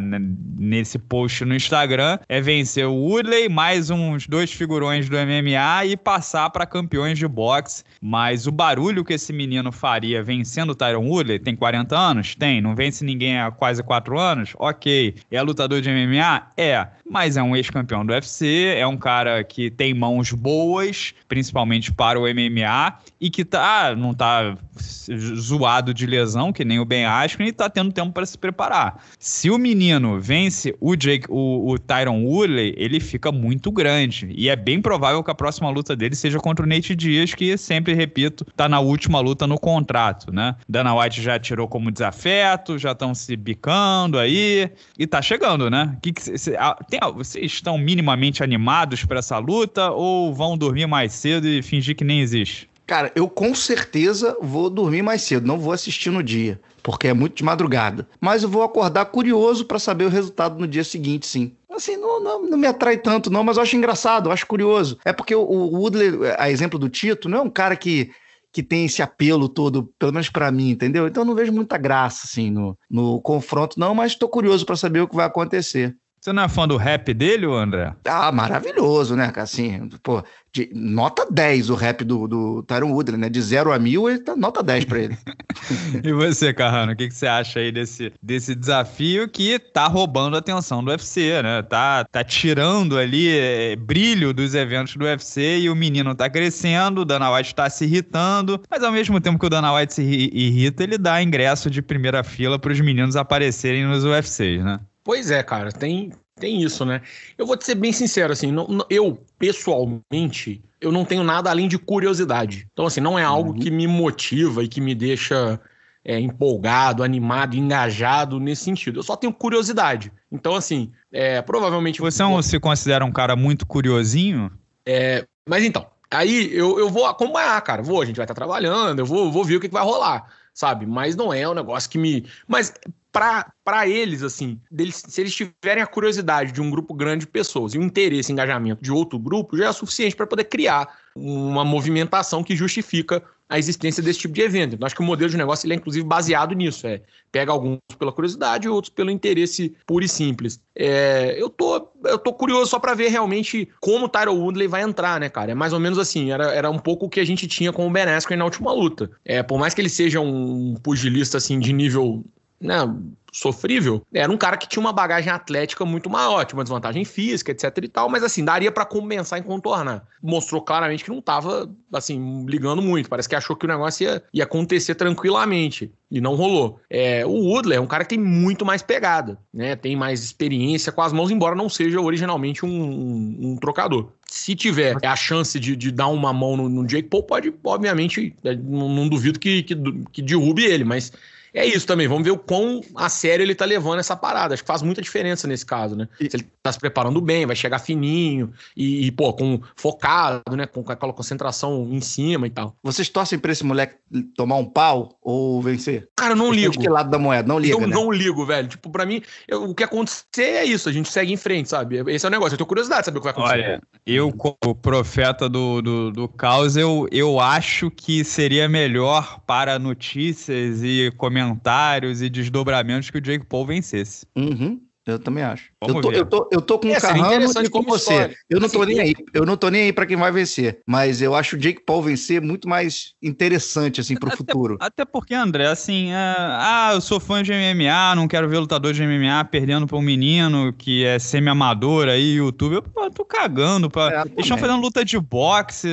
nesse post no Instagram, é vencer o Woodley, mais uns dois figurões do MMA e passar para campeões de boxe. Mas o barulho que esse menino faria vencendo o Tyron Woodley, tem 40 anos? Tem. Não vence ninguém há quase 4 anos? Ok. É lutador de MMA? É mas é um ex-campeão do UFC, é um cara que tem mãos boas, principalmente para o MMA, e que tá, não tá zoado de lesão, que nem o Ben Askren, e tá tendo tempo para se preparar. Se o menino vence o Jake, o, o Tyron Woodley, ele fica muito grande, e é bem provável que a próxima luta dele seja contra o Nate Dias, que sempre, repito, tá na última luta no contrato, né? Dana White já tirou como desafeto, já estão se bicando aí, e tá chegando, né? Que que a, tem, ah, vocês estão minimamente animados para essa luta ou vão dormir mais cedo e fingir que nem existe? Cara, eu com certeza vou dormir mais cedo, não vou assistir no dia, porque é muito de madrugada. Mas eu vou acordar curioso para saber o resultado no dia seguinte, sim. Assim, não, não, não, me atrai tanto, não, mas eu acho engraçado, eu acho curioso. É porque o, Woodley, a exemplo do Tito, não é um cara que que tem esse apelo todo, pelo menos para mim, entendeu? Então eu não vejo muita graça assim no, no confronto, não, mas estou curioso para saber o que vai acontecer. Você não é fã do rap dele, André? Ah, maravilhoso, né, Assim, pô, de, nota 10 o rap do, do Tyron Woodley, né? De 0 a 1000, ele tá nota 10 para ele. e você, Carrano, o que, que, você acha aí desse, desse desafio que tá roubando a atenção do UFC, né? Tá, tá tirando ali é, brilho dos eventos do UFC e o menino tá crescendo, o Dana White tá se irritando, mas ao mesmo tempo que o Dana White se irrita, ele dá ingresso de primeira fila para os meninos aparecerem nos UFCs, né? Pois é, cara, tem, tem isso, né? Eu vou te ser bem sincero, assim, não, não, eu, pessoalmente, eu não tenho nada além de curiosidade. Então, assim, não é algo uhum. que me motiva e que me deixa é, empolgado, animado, engajado nesse sentido. Eu só tenho curiosidade. Então, assim, é, provavelmente. Você não é se considera um cara muito curiosinho? É, mas então, aí eu, eu vou acompanhar, cara. Vou, a gente vai estar tá trabalhando, eu vou, vou ver o que, que vai rolar, sabe? Mas não é um negócio que me. Mas para eles, assim, deles, se eles tiverem a curiosidade de um grupo grande de pessoas e o interesse e engajamento de outro grupo, já é suficiente para poder criar uma movimentação que justifica a existência desse tipo de evento. Então, acho que o modelo de negócio ele é, inclusive, baseado nisso. É, pega alguns pela curiosidade e outros pelo interesse puro e simples. É, eu, tô, eu tô curioso só para ver realmente como o Tyrell Woodley vai entrar, né, cara? É mais ou menos assim, era, era um pouco o que a gente tinha com o Ben Askren na última luta. É, por mais que ele seja um pugilista, assim, de nível né, sofrível, era um cara que tinha uma bagagem atlética muito maior, tinha uma desvantagem física, etc e tal, mas assim, daria para compensar e contornar. Mostrou claramente que não tava, assim, ligando muito, parece que achou que o negócio ia, ia acontecer tranquilamente e não rolou. É, o Woodler é um cara que tem muito mais pegada, né, tem mais experiência com as mãos, embora não seja originalmente um, um, um trocador. Se tiver a chance de, de dar uma mão no, no, Jake Paul, pode, obviamente, é, não, não duvido que, que, que derrube ele, mas é isso também. Vamos ver o quão a sério ele tá levando essa parada. Acho que faz muita diferença nesse caso, né? Se ele tá se preparando bem, vai chegar fininho e, e pô, com focado, né? Com aquela concentração em cima e tal. Vocês torcem pra esse moleque tomar um pau ou vencer? Cara, não ligo. De que lado da moeda? Não ligo. Eu né? não ligo, velho. Tipo, pra mim, eu, o que acontecer é isso. A gente segue em frente, sabe? Esse é o negócio. Eu tenho curiosidade de saber o que vai acontecer. Olha, eu, como profeta do, do, do caos, eu, eu acho que seria melhor para notícias e comentários comentários e desdobramentos que o Jake Paul vencesse. Uhum. Eu também acho. eu tô, eu, tô, eu tô com o é, Carrano e com você. Eu não assim, tô nem aí. Eu não tô nem aí para quem vai vencer. Mas eu acho o Jake Paul vencer muito mais interessante, assim, pro até, futuro. Até porque, André, assim, é... ah, eu sou fã de MMA, não quero ver lutador de MMA perdendo pra um menino que é semi-amador aí, youtuber. Eu tô cagando. Pra... É, Eles estão é. fazendo luta de boxe,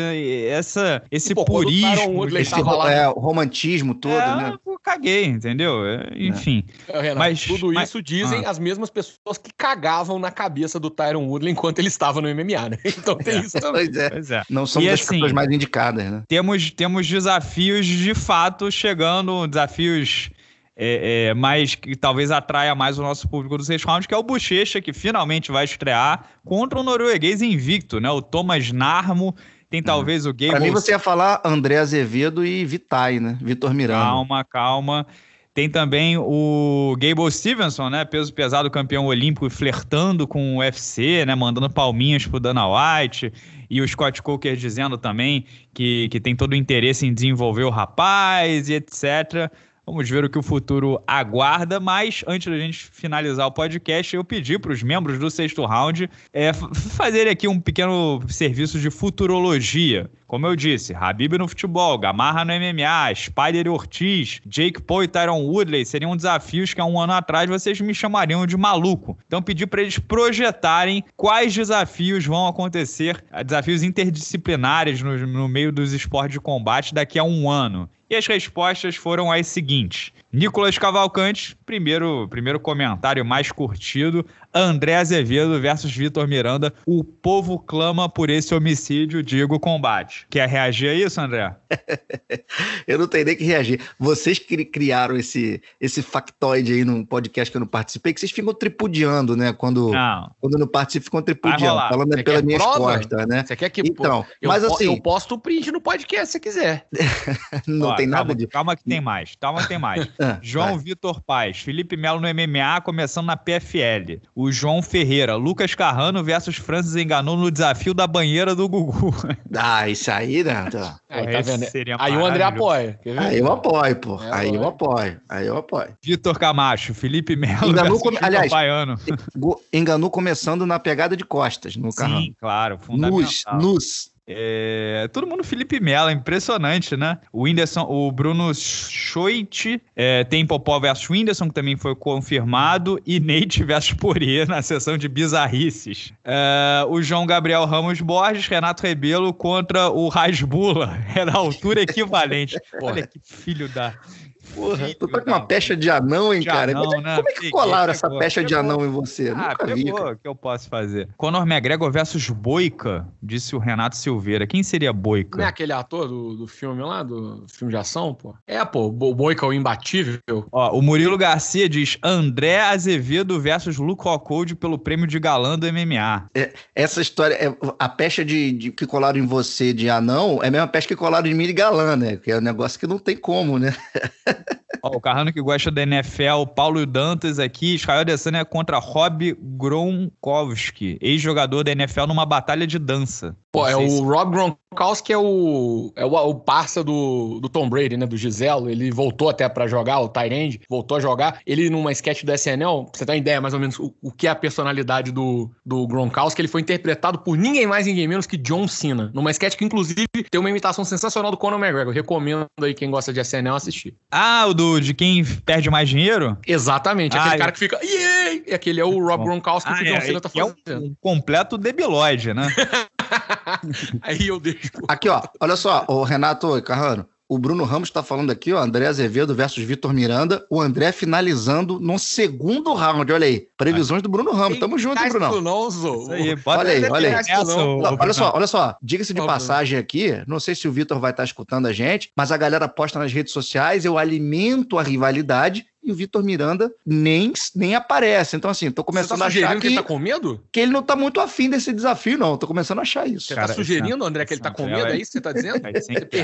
essa, esse Pô, purismo. O esse ro é, o romantismo todo, é, né? Eu caguei, entendeu? É, enfim. Renato, mas, tudo mas... isso dizem ah. as mesmas pessoas pessoas que cagavam na cabeça do Tyron Woodley enquanto ele estava no MMA, né? Então tem é, isso também. Pois é. Pois é. Não são e assim, pessoas mais indicadas, né? Temos, temos desafios de fato chegando, desafios é, é, que talvez atraia mais o nosso público do seis rounds, que é o Bochecha, que finalmente vai estrear contra o norueguês invicto, né? O Thomas Narmo. Tem talvez hum. o Gable... Pra mim você ia falar André Azevedo e Vitai, né? Vitor Miranda. Calma, calma. Tem também o Gable Stevenson, né? Peso pesado, campeão olímpico, flertando com o UFC, né? Mandando palminhas pro Dana White. E o Scott Coker dizendo também que, que tem todo o interesse em desenvolver o rapaz e etc. Vamos ver o que o futuro aguarda, mas antes da gente finalizar o podcast, eu pedi para os membros do sexto round é, fazerem aqui um pequeno serviço de futurologia. Como eu disse, Habib no futebol, Gamarra no MMA, Spider e Ortiz, Jake Paul e Tyron Woodley seriam desafios que há um ano atrás vocês me chamariam de maluco. Então pedi para eles projetarem quais desafios vão acontecer, desafios interdisciplinares no, no meio dos esportes de combate daqui a um ano. E as respostas foram as seguintes. Nicolas Cavalcante, primeiro, primeiro comentário mais curtido. André Azevedo versus Vitor Miranda. O povo clama por esse homicídio, digo combate. Quer reagir a isso, André? eu não tenho nem que reagir. Vocês criaram esse, esse factoide aí num podcast que eu não participei, que vocês ficam tripudiando, né? Quando não, quando não participo, ficam tripudiando, falando Você pela minha resposta, né? Você quer que então, eu, mas assim, eu posto o print no podcast se quiser. não tem nada de Calma que tem mais. Calma que tem mais. Ah, João Vitor Paz, Felipe Melo no MMA começando na PFL o João Ferreira. Lucas Carrano versus Francis Enganou no desafio da banheira do Gugu. Ah, isso aí, né? Então, aí, tá aí o André apoia. Aí eu apoio, pô. É, aí eu apoio. Aí eu apoio. Vitor Camacho, Felipe Melo Enganu come... Aliás, Baiano. Enganou começando na pegada de costas no Carrano. Sim, claro. Fundamental. Luz, luz. É, todo mundo Felipe Melo, é impressionante, né? O Whindersson, o Bruno Schoit é, tem Popó versus Whindersson, que também foi confirmado, e Nate versus Poirier na sessão de bizarrices. É, o João Gabriel Ramos Borges, Renato Rebelo contra o Rasbula. Era é a altura equivalente. Olha que filho da... Porra, tu tá com uma pecha de anão, hein, de cara? Anão, como, né? é que né? É colaram essa pecha de anão em você? Ah, Nunca pegou, vi, cara. que eu posso fazer? Conor McGregor versus Boica, disse o Renato Silveira. Quem seria Boica? Não é aquele ator do, do filme lá, do filme de ação, pô? É, pô, Boica, é o imbatível. Ó, o Murilo Garcia diz André Azevedo versus Luke Rockhold pelo prêmio de galã do MMA. É, essa história, é, a pecha de, de, que colaram em você de anão é a mesma pecha que colaram em mim de galã, né? Que é um negócio que não tem como, né? Ó, o Carrano que gosta da NFL, Paulo Dantas aqui, Israel Adesanya é contra Rob Gronkowski, ex-jogador da NFL numa batalha de dança. Pô, é o Rob Gronkowski é o, é o, o parça do, do Tom Brady, né? Do Giselo. Ele voltou até para jogar, o Tyrande, voltou a jogar. Ele, numa sketch do SNL, pra você tem uma ideia mais ou menos o, o, que é a personalidade do, do Gronkowski, ele foi interpretado por ninguém mais, ninguém menos que John Cena. Numa sketch que, inclusive, tem uma imitação sensacional do Conor McGregor. Recomendo aí quem gosta de SNL assistir. Ah, o do de quem perde mais dinheiro? Exatamente. Ah, aquele eu... cara é. que fica, yay! Aquele é o Rob Gronkowski ah, que o ah, John é, Cena tá fazendo. É um completo debilóide, né? Aí eu deixo. Aqui, ó, olha só, o Renato e Carrano. O Bruno Ramos está falando aqui, ó, André Azevedo versus Vitor Miranda. O André finalizando no segundo round. Olha aí, previsões do Bruno Ramos. Tamo junto, Bruno. Brunão? Isso aí, olha aí, olha aí. não, olha só, olha só. Diga-se de passagem aqui, não sei se o Vitor vai estar tá escutando a gente, mas a galera posta nas redes sociais, eu alimento a rivalidade e o Vitor Miranda nem, nem aparece. Então, assim, tô tá começando tá a achar que, que ele tá com medo? Que ele não tá muito afim desse desafio, não. Tô começando a achar isso. Você tá Cara, tá sugerindo, André, que ele tá com medo? É isso que você tá dizendo?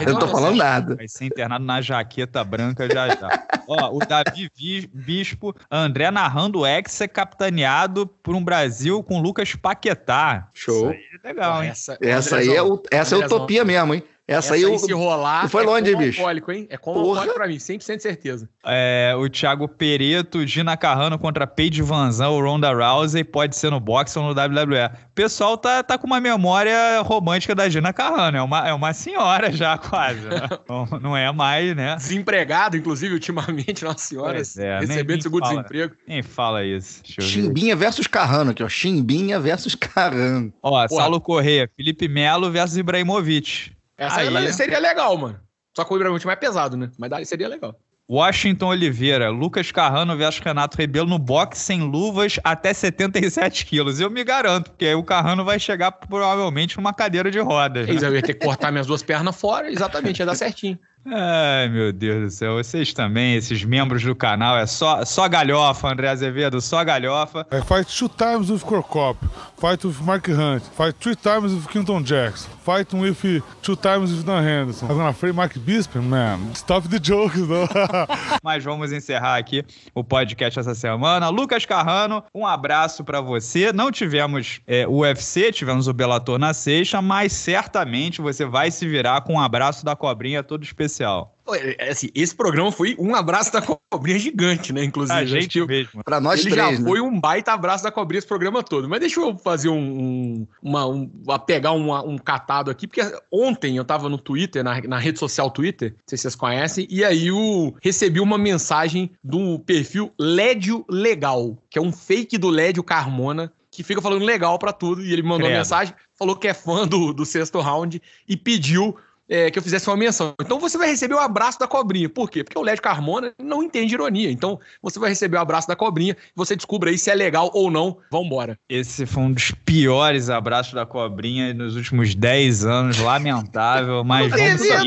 Eu não tô falando nada. Vai ser internado na jaqueta branca já já. Ó, o Davi Bispo, André narrando o Hexa, capitaneado por um Brasil com Lucas Paquetá. Show. Isso aí é legal, hein? Essa, essa aí é, o, essa é utopia mesmo, hein? Essa, Essa aí, se rolar, foi é longe, bicho. Hein? É como alcoólico pra mim, 100% certeza. É, o Thiago Pereto, Gina Carrano contra Paige Vanzan ou Ronda Rousey, pode ser no boxe ou no WWE. O pessoal tá, tá com uma memória romântica da Gina Carrano, é uma, é uma senhora já quase, né? não, não, é mais, né? Desempregado, inclusive, ultimamente, nossa senhora, é, recebendo é, recebendo seguro-desemprego. Nem fala isso. Chimbinha versus Carrano aqui, ó. Chimbinha versus Carrano. Ó, Porra. Saulo Corrêa, Felipe Melo versus Ibrahimovic. Essa aí... seria legal, mano. Só que o Ibrahimovic é mais pesado, né? Mas daí seria legal. Washington Oliveira, Lucas Carrano versus Renato Rebelo no boxe sem luvas até 77 quilos. Eu me garanto, porque aí o Carrano vai chegar provavelmente numa cadeira de rodas. Né? Eu ia ter que cortar minhas duas pernas fora, exatamente, ia dar certinho. Ai, meu Deus do céu. Vocês também, esses membros do canal, é só, só galhofa, André Azevedo, só galhofa. É, fight two times with Crocop, fight with Mark Hunt, fight three times with Quinton Jackson, fight with two times with Dan Henderson. I'm gonna free Mark Bisping, man. Stop the jokes, though. Mas vamos encerrar aqui o podcast essa semana. Lucas Carrano, um abraço para você. Não tivemos é, UFC, tivemos o Bellator na sexta, mas certamente você vai se virar com um abraço da cobrinha todo especial especial. É, é assim, esse programa foi um abraço da cobrinha gigante, né? Inclusive. A gente mesmo. Para nós Ele três, já né? foi um baita abraço da cobrinha esse programa todo. Mas deixa eu fazer um. um uma, um, pegar um um catado aqui, porque ontem eu tava no Twitter, na, na rede social Twitter, não sei se vocês conhecem, e aí eu recebi uma mensagem do perfil Lédio Legal, que é um fake do Lédio Carmona, que fica falando legal para tudo. E ele mandou Credo. uma mensagem, falou que é fã do, do sexto round e pediu é, que eu fizesse uma menção. Então você vai receber o abraço da cobrinha. Por quê? Porque o Led Carmona não entende ironia. Então você vai receber o abraço da cobrinha, você descubra aí se é legal ou não. Vambora. Esse foi um dos piores abraços da cobrinha nos últimos 10 anos, lamentável, mas não vamos sair. A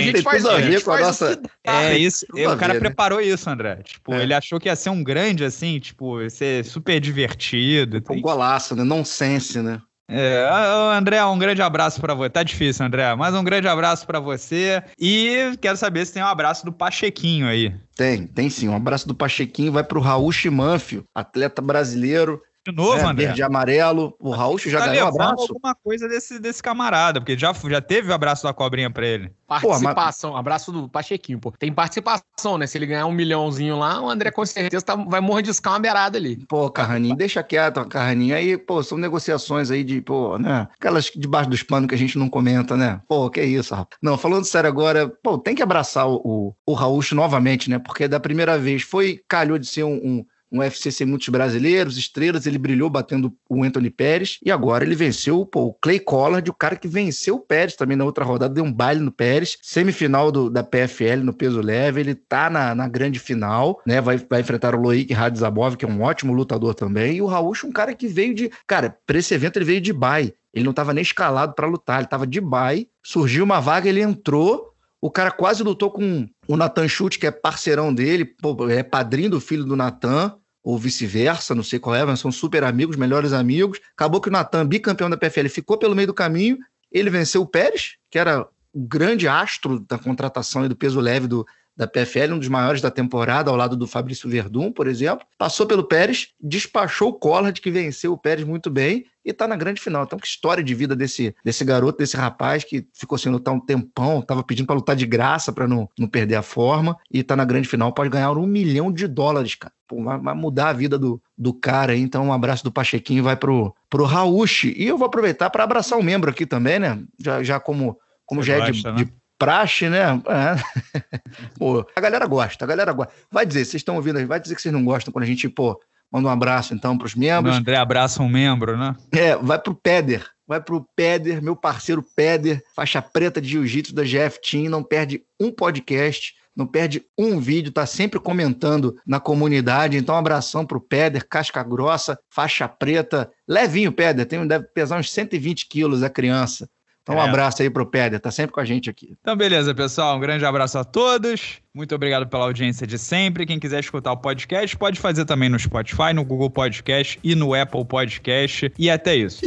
gente faz, a gente com a nossa... É, é isso, o cara ver, né? preparou né? isso, André. Tipo, é. ele achou que ia ser um grande assim, tipo, ia ser super divertido. Um golaço, né? Nonsense, né? É, ah, André, um grande abraço para você. Tá difícil, André, mas um grande abraço para você. E quero saber se tem um abraço do Pachequinho aí. Tem, tem sim. Um abraço do Pachequinho vai para o Raul Chimanfio, atleta brasileiro, de novo, né, André Verde e amarelo. O Raul já tá um abraço. alguma coisa desse, desse camarada, porque já, já teve o abraço da cobrinha pra ele. Participação, pô, abraço do Pachequinho, pô. Tem participação, né? Se ele ganhar um milhãozinho lá, o André com certeza tá, vai mordiscar uma beirada ali. Pô, Carraninho, deixa quieto, Carraninho. Aí, pô, são negociações aí de, pô, né? Aquelas debaixo dos panos que a gente não comenta, né? Pô, que isso, rapaz. Não, falando sério agora, pô, tem que abraçar o, o, o Raul novamente, né? Porque da primeira vez foi, calhou de ser um, um um UFC sem muitos brasileiros, estrelas, ele brilhou batendo o Anthony Pérez e agora ele venceu pô, o Clay Collard, o cara que venceu o Pérez também na outra rodada, deu um baile no Pérez, semifinal do, da PFL no peso leve, ele tá na, na grande final, né, vai, vai enfrentar o Loic Radzabov, que é um ótimo lutador também, e o Raúcho, um cara que veio de, cara, para esse evento ele veio de bye, ele não estava nem escalado para lutar, ele estava de bye, surgiu uma vaga, ele entrou, o cara quase lutou com o Nathan Schultz, que é parceirão dele, é padrinho do filho do Nathan, ou vice-versa, não sei qual é, mas são super amigos, melhores amigos. Acabou que o Nathan, bicampeão da PFL, ficou pelo meio do caminho. Ele venceu o Pérez, que era o grande astro da contratação e do peso leve do, da PFL, um dos maiores da temporada, ao lado do Fabrício Verdun, por exemplo. Passou pelo Pérez, despachou o Collard, que venceu o Pérez muito bem, e está na grande final. Então, que história de vida desse, desse garoto, desse rapaz que ficou sem lutar um tempão, estava pedindo para lutar de graça para não, não perder a forma, e está na grande final, pode ganhar um milhão de dólares, cara. Pô, vai, vai, mudar a vida do, do cara. Aí. Então, um abraço do Pachequinho vai pro, pro Raushi. E eu vou aproveitar para abraçar o um membro aqui também, né? Já, já como, como já gosta, é de, né? de praxe, né? É. pô, a galera gosta, a galera gosta. Vai dizer, vocês estão ouvindo, vai dizer que vocês não gostam quando a gente, pô, manda um abraço então para os membros. O André abraça um membro, né? É, vai pro Peder. Vai pro Peder, meu parceiro Peder, faixa preta de jiu-jitsu da GF Team, não perde um podcast não perde um vídeo, tá sempre comentando na comunidade. Então, um abração pro Peder, casca grossa, faixa preta, levinho, Peder, tem, deve pesar uns 120 quilos a criança. Então, um é. abraço aí pro Pedro, tá sempre com a gente aqui. Então, beleza, pessoal. Um grande abraço a todos. Muito obrigado pela audiência de sempre. Quem quiser escutar o podcast, pode fazer também no Spotify, no Google Podcast e no Apple Podcast. E até isso.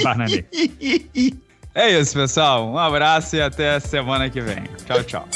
Bananei. É isso, pessoal. Um abraço e até semana que vem. Tchau, tchau.